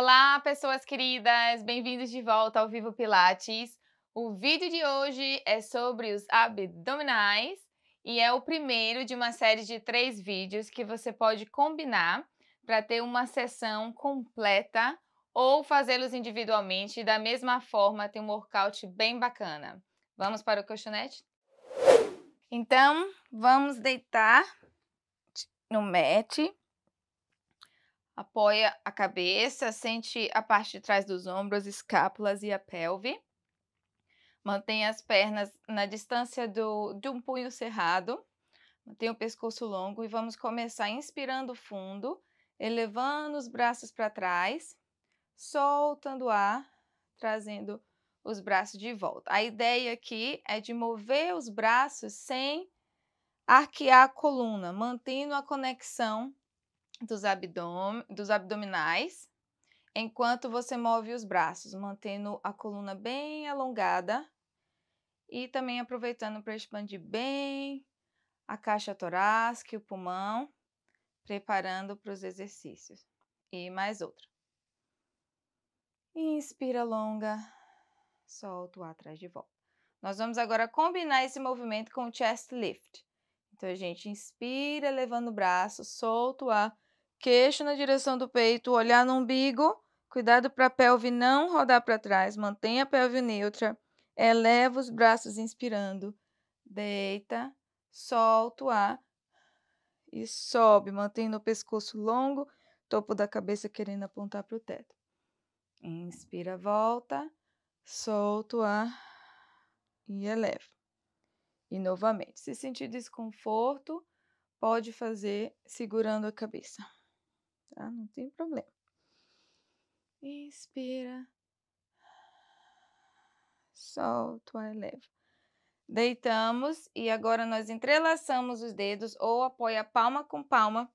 Olá, pessoas queridas! Bem-vindos de volta ao Vivo Pilates. O vídeo de hoje é sobre os abdominais e é o primeiro de uma série de três vídeos que você pode combinar para ter uma sessão completa ou fazê-los individualmente. Da mesma forma, tem um workout bem bacana. Vamos para o colchonete? Então, vamos deitar no mat Apoia a cabeça, sente a parte de trás dos ombros, escápulas e a pelve. Mantenha as pernas na distância do, de um punho cerrado. Mantenha o pescoço longo e vamos começar inspirando fundo, elevando os braços para trás, soltando o ar, trazendo os braços de volta. A ideia aqui é de mover os braços sem arquear a coluna, mantendo a conexão dos, abdom dos abdominais, enquanto você move os braços, mantendo a coluna bem alongada e também aproveitando para expandir bem a caixa torácica e o pulmão, preparando para os exercícios. E mais outra. Inspira longa, solta o ar atrás de volta. Nós vamos agora combinar esse movimento com o chest lift. Então a gente inspira levando o braço, solta o ar queixo na direção do peito, olhar no umbigo, cuidado para a pelve não rodar para trás, mantenha a pelve neutra, eleva os braços inspirando, deita, solta o ar e sobe, mantendo o pescoço longo, topo da cabeça querendo apontar para o teto. Inspira, volta, solta o ar e eleva. E novamente, se sentir desconforto, pode fazer segurando a cabeça tá? Não tem problema. Inspira. Solta o ar Deitamos e agora nós entrelaçamos os dedos ou apoia palma com palma,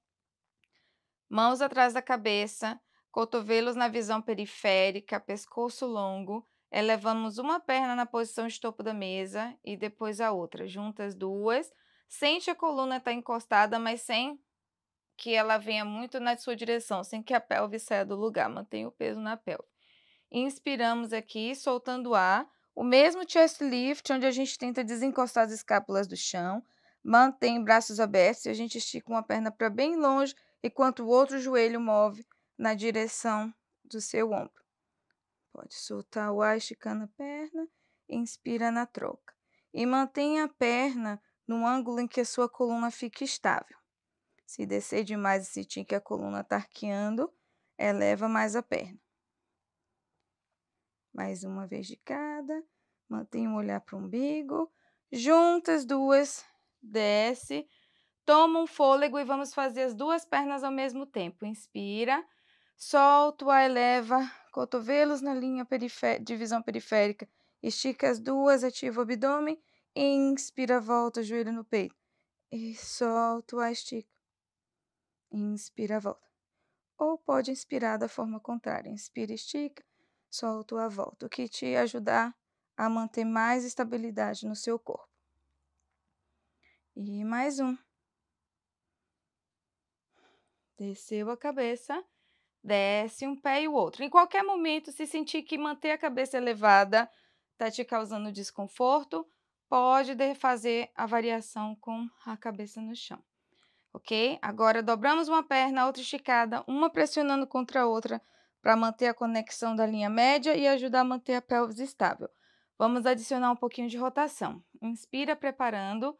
mãos atrás da cabeça, cotovelos na visão periférica, pescoço longo. Elevamos uma perna na posição estopo da mesa e depois a outra. Juntas duas. Sente a coluna estar tá encostada, mas sem que ela venha muito na sua direção, sem que a pelve saia do lugar, mantenha o peso na pelve. Inspiramos aqui, soltando o ar, o mesmo chest lift, onde a gente tenta desencostar as escápulas do chão, mantém braços abertos e a gente estica uma perna para bem longe, enquanto o outro joelho move na direção do seu ombro. Pode soltar o ar esticando a perna, inspira na troca. E mantenha a perna num ângulo em que a sua coluna fique estável. Se descer demais esse tim que a coluna está arqueando, eleva é, mais a perna. Mais uma vez de cada. Mantém o um olhar para o umbigo. Juntas duas. Desce. Toma um fôlego e vamos fazer as duas pernas ao mesmo tempo. Inspira. Solta, eleva. Cotovelos na linha divisão periférica. Estica as duas, ativa o abdômen. Inspira, volta, joelho no peito. E solta, estica inspira, volta. Ou pode inspirar da forma contrária, inspira, estica, solta a volta, o que te ajudar a manter mais estabilidade no seu corpo. E mais um. Desceu a cabeça, desce um pé e o outro. Em qualquer momento, se sentir que manter a cabeça elevada está te causando desconforto, pode fazer a variação com a cabeça no chão ok? Agora dobramos uma perna, outra esticada, uma pressionando contra a outra para manter a conexão da linha média e ajudar a manter a pelvis estável. Vamos adicionar um pouquinho de rotação. Inspira preparando,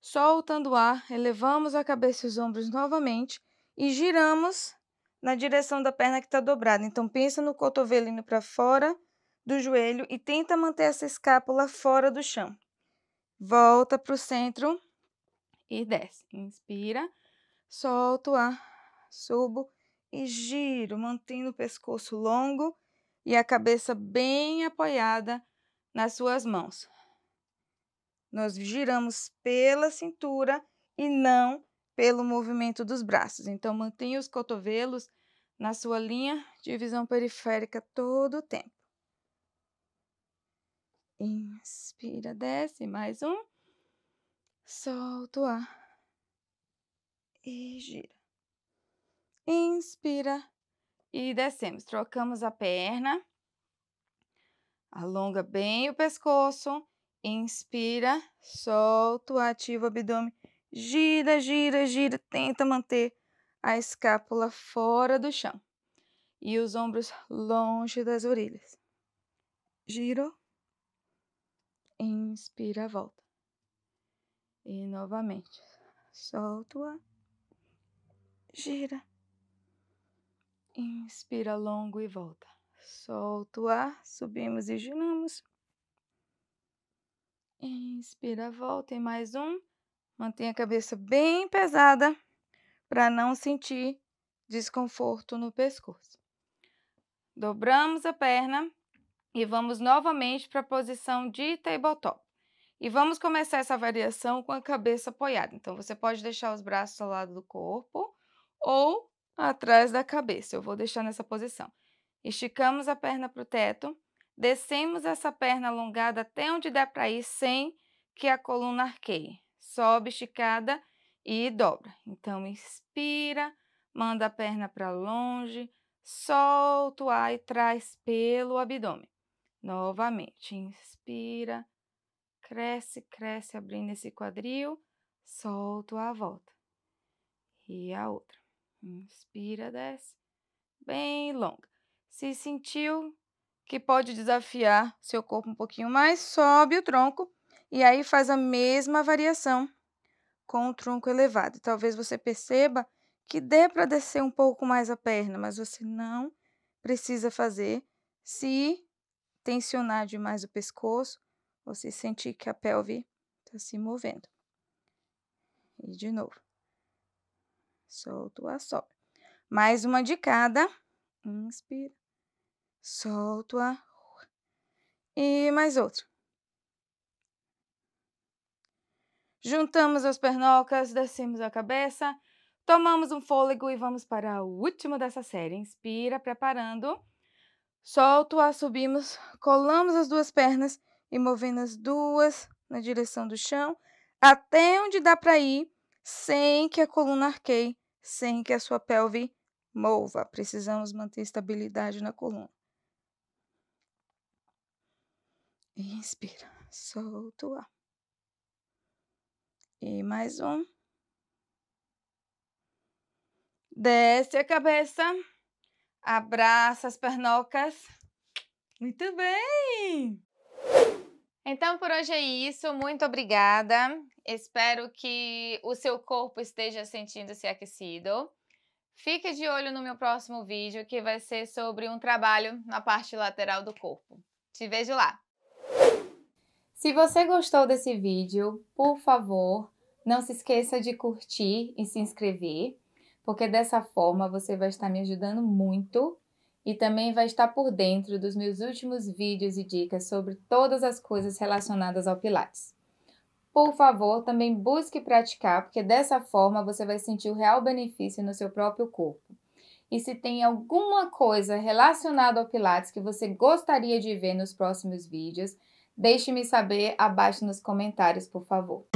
soltando o ar, elevamos a cabeça e os ombros novamente e giramos na direção da perna que está dobrada. Então pensa no cotovelo indo para fora do joelho e tenta manter essa escápula fora do chão. Volta para o centro, e desce. Inspira, solto ar, subo e giro, mantendo o pescoço longo e a cabeça bem apoiada nas suas mãos. Nós giramos pela cintura e não pelo movimento dos braços. Então, mantenha os cotovelos na sua linha de visão periférica todo o tempo. Inspira, desce, mais um. Solta o ar. E gira. Inspira. E descemos. Trocamos a perna. Alonga bem o pescoço. Inspira. Solta o ar. Ativa o abdômen. Gira, gira, gira. Tenta manter a escápula fora do chão. E os ombros longe das orelhas. Giro. Inspira, volta. E novamente, solto-a, gira, inspira longo e volta. solto ar subimos e giramos. Inspira, volta e mais um. Mantenha a cabeça bem pesada para não sentir desconforto no pescoço. Dobramos a perna e vamos novamente para a posição de tabletop. E vamos começar essa variação com a cabeça apoiada. Então, você pode deixar os braços ao lado do corpo ou atrás da cabeça. Eu vou deixar nessa posição. Esticamos a perna para o teto, descemos essa perna alongada até onde der para ir sem que a coluna arqueie. Sobe, esticada e dobra. Então, inspira, manda a perna para longe, solta o ar e traz pelo abdômen. Novamente, inspira, cresce, cresce, abrindo esse quadril, solto a volta. E a outra. Inspira, desce, bem longa. Se sentiu que pode desafiar seu corpo um pouquinho mais, sobe o tronco e aí faz a mesma variação com o tronco elevado. Talvez você perceba que dê para descer um pouco mais a perna, mas você não precisa fazer se tensionar demais o pescoço você sentir que a pelve está se movendo. E de novo. Solto a sobe. Mais uma de cada. Inspira. Solto a. E mais outra. Juntamos as pernocas, descemos a cabeça, tomamos um fôlego e vamos para o último dessa série. Inspira, preparando. Solto a, subimos, colamos as duas pernas e movendo as duas na direção do chão, até onde dá para ir, sem que a coluna arqueie, sem que a sua pelve mova. Precisamos manter estabilidade na coluna. Inspira, solta o ar. E mais um. Desce a cabeça. Abraça as pernocas. Muito bem! Então, por hoje é isso. Muito obrigada. Espero que o seu corpo esteja sentindo-se aquecido. Fique de olho no meu próximo vídeo, que vai ser sobre um trabalho na parte lateral do corpo. Te vejo lá! Se você gostou desse vídeo, por favor, não se esqueça de curtir e se inscrever, porque dessa forma você vai estar me ajudando muito e também vai estar por dentro dos meus últimos vídeos e dicas sobre todas as coisas relacionadas ao Pilates. Por favor, também busque praticar, porque dessa forma você vai sentir o real benefício no seu próprio corpo. E se tem alguma coisa relacionada ao Pilates que você gostaria de ver nos próximos vídeos, deixe-me saber abaixo nos comentários, por favor.